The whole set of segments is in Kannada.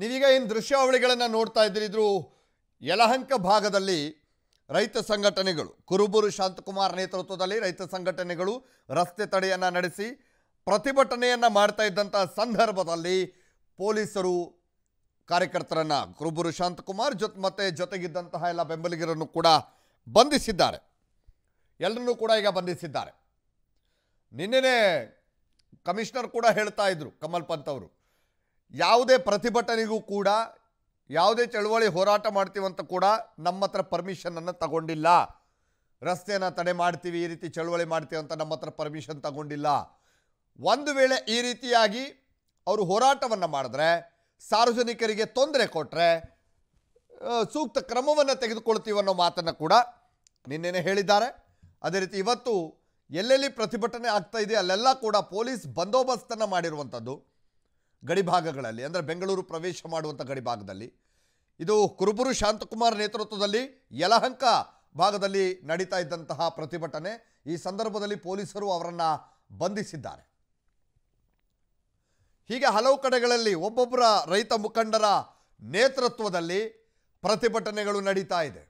ನೀವೀಗ ಏನು ದೃಶ್ಯಾವಳಿಗಳನ್ನು ನೋಡ್ತಾ ಇದ್ದೀರಿ ಯಲಹಂಕ ಭಾಗದಲ್ಲಿ ರೈತ ಸಂಘಟನೆಗಳು ಕುರುಬೂರು ಶಾಂತಕುಮಾರ್ ನೇತೃತ್ವದಲ್ಲಿ ರೈತ ಸಂಘಟನೆಗಳು ರಸ್ತೆ ತಡೆಯನ್ನು ನಡೆಸಿ ಪ್ರತಿಭಟನೆಯನ್ನು ಮಾಡ್ತಾ ಇದ್ದಂಥ ಸಂದರ್ಭದಲ್ಲಿ ಪೊಲೀಸರು ಕಾರ್ಯಕರ್ತರನ್ನು ಕುರುಬೂರು ಶಾಂತಕುಮಾರ್ ಜೊತೆ ಮತ್ತೆ ಜೊತೆಗಿದ್ದಂತಹ ಎಲ್ಲ ಬೆಂಬಲಿಗರನ್ನು ಕೂಡ ಬಂಧಿಸಿದ್ದಾರೆ ಎಲ್ಲರನ್ನೂ ಕೂಡ ಈಗ ಬಂಧಿಸಿದ್ದಾರೆ ನಿನ್ನೆ ಕಮಿಷನರ್ ಕೂಡ ಹೇಳ್ತಾ ಇದ್ರು ಕಮಲ್ ಪಂತ್ ಅವರು ಯಾವುದೇ ಪ್ರತಿಭಟನೆಗೂ ಕೂಡ ಯಾವುದೇ ಚಳುವಳಿ ಹೋರಾಟ ಮಾಡ್ತೀವಂತ ಕೂಡ ನಮ್ಮ ಹತ್ರ ಪರ್ಮಿಷನನ್ನು ತಗೊಂಡಿಲ್ಲ ರಸ್ತೆಯನ್ನು ತಡೆ ಮಾಡ್ತೀವಿ ಈ ರೀತಿ ಚಳುವಳಿ ಮಾಡ್ತೀವಿ ಅಂತ ನಮ್ಮ ಹತ್ರ ಪರ್ಮಿಷನ್ ತಗೊಂಡಿಲ್ಲ ಒಂದು ವೇಳೆ ಈ ರೀತಿಯಾಗಿ ಅವರು ಹೋರಾಟವನ್ನು ಮಾಡಿದ್ರೆ ಸಾರ್ವಜನಿಕರಿಗೆ ತೊಂದರೆ ಕೊಟ್ಟರೆ ಸೂಕ್ತ ಕ್ರಮವನ್ನು ತೆಗೆದುಕೊಳ್ತೀವಿ ಅನ್ನೋ ಮಾತನ್ನು ಕೂಡ ನಿನ್ನೆನೆ ಹೇಳಿದ್ದಾರೆ ಅದೇ ರೀತಿ ಇವತ್ತು ಎಲ್ಲೆಲ್ಲಿ ಪ್ರತಿಭಟನೆ ಆಗ್ತಾ ಇದೆ ಅಲ್ಲೆಲ್ಲ ಕೂಡ ಪೊಲೀಸ್ ಬಂದೋಬಸ್ತನ್ನು ಮಾಡಿರುವಂಥದ್ದು ಗಡಿಭಾಗಗಳಲ್ಲಿ ಅಂದರೆ ಬೆಂಗಳೂರು ಪ್ರವೇಶ ಮಾಡುವಂಥ ಗಡಿಭಾಗದಲ್ಲಿ ಇದು ಕುರುಬುರು ಶಾಂತಕುಮಾರ್ ನೇತೃತ್ವದಲ್ಲಿ ಯಲಹಂಕ ಭಾಗದಲ್ಲಿ ನಡೀತಾ ಇದ್ದಂತಹ ಪ್ರತಿಭಟನೆ ಈ ಸಂದರ್ಭದಲ್ಲಿ ಪೊಲೀಸರು ಅವರನ್ನು ಬಂಧಿಸಿದ್ದಾರೆ ಹೀಗೆ ಹಲವು ಕಡೆಗಳಲ್ಲಿ ಒಬ್ಬೊಬ್ಬರ ರೈತ ಮುಖಂಡರ ನೇತೃತ್ವದಲ್ಲಿ ಪ್ರತಿಭಟನೆಗಳು ನಡೀತಾ ಇದೆ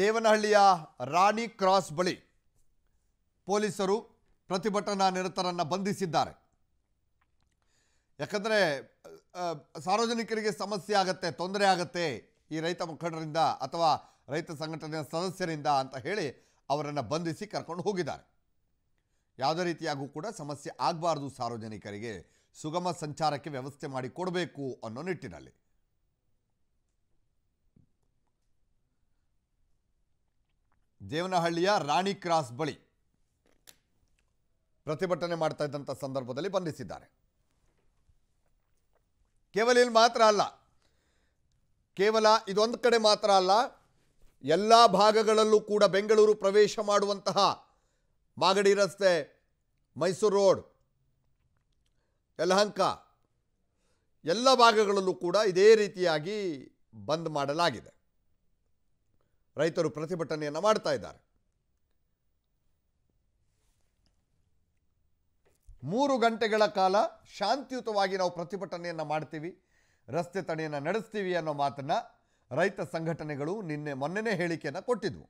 ದೇವನಹಳ್ಳಿಯ ರಾಣಿ ಕ್ರಾಸ್ ಬಳಿ ಪೊಲೀಸರು ಪ್ರತಿಭಟನಾ ನಿರತರನ್ನು ಬಂಧಿಸಿದ್ದಾರೆ ಯಾಕಂದರೆ ಸಾರ್ವಜನಿಕರಿಗೆ ಸಮಸ್ಯೆ ಆಗತ್ತೆ ತೊಂದರೆ ಆಗತ್ತೆ ಈ ರೈತ ಮುಖಂಡರಿಂದ ಅಥವಾ ರೈತ ಸಂಘಟನೆಯ ಸದಸ್ಯರಿಂದ ಅಂತ ಹೇಳಿ ಅವರನ್ನು ಬಂಧಿಸಿ ಕರ್ಕೊಂಡು ಹೋಗಿದ್ದಾರೆ ಯಾವುದೇ ರೀತಿಯಾಗೂ ಕೂಡ ಸಮಸ್ಯೆ ಆಗಬಾರ್ದು ಸಾರ್ವಜನಿಕರಿಗೆ ಸುಗಮ ಸಂಚಾರಕ್ಕೆ ವ್ಯವಸ್ಥೆ ಮಾಡಿಕೊಡಬೇಕು ಅನ್ನೋ ನಿಟ್ಟಿನಲ್ಲಿ ದೇವನಹಳ್ಳಿಯ ರಾಣಿ ಕ್ರಾಸ್ ಬಳಿ ಪ್ರತಿಭಟನೆ ಮಾಡ್ತಾ ಇದ್ದಂಥ ಸಂದರ್ಭದಲ್ಲಿ ಬಂಧಿಸಿದ್ದಾರೆ ಕೇವಲ ಇಲ್ಲಿ ಮಾತ್ರ ಅಲ್ಲ ಕೇವಲ ಇದೊಂದು ಕಡೆ ಮಾತ್ರ ಅಲ್ಲ ಎಲ್ಲ ಭಾಗಗಳಲ್ಲೂ ಕೂಡ ಬೆಂಗಳೂರು ಪ್ರವೇಶ ಮಾಡುವಂತಹ ಮಾಗಡಿ ರಸ್ತೆ ಮೈಸೂರು ರೋಡ್ ಯಲಹಂಕ ಎಲ್ಲ ಭಾಗಗಳಲ್ಲೂ ಕೂಡ ಇದೇ ರೀತಿಯಾಗಿ ಬಂದ್ ಮಾಡಲಾಗಿದೆ ರೈತರು ಪ್ರತಿಭಟನೆಯನ್ನು ಮಾಡ್ತಾ ಇದ್ದಾರೆ ಮೂರು ಗಂಟೆಗಳ ಕಾಲ ಶಾಂತಿಯುತವಾಗಿ ನಾವು ಪ್ರತಿಭಟನೆಯನ್ನು ಮಾಡ್ತೀವಿ ರಸ್ತೆ ತಡೆಯನ್ನು ನಡೆಸ್ತೀವಿ ಅನ್ನೋ ಮಾತನ್ನ ರೈತ ಸಂಘಟನೆಗಳು ನಿನ್ನೆ ಮೊನ್ನೆನೇ ಹೇಳಿಕೆಯನ್ನು ಕೊಟ್ಟಿದ್ವು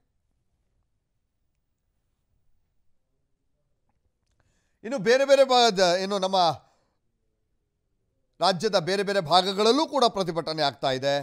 ಇನ್ನು ಬೇರೆ ಬೇರೆ ಏನು ನಮ್ಮ ರಾಜ್ಯದ ಬೇರೆ ಬೇರೆ ಭಾಗಗಳಲ್ಲೂ ಕೂಡ ಪ್ರತಿಭಟನೆ ಆಗ್ತಾ ಇದೆ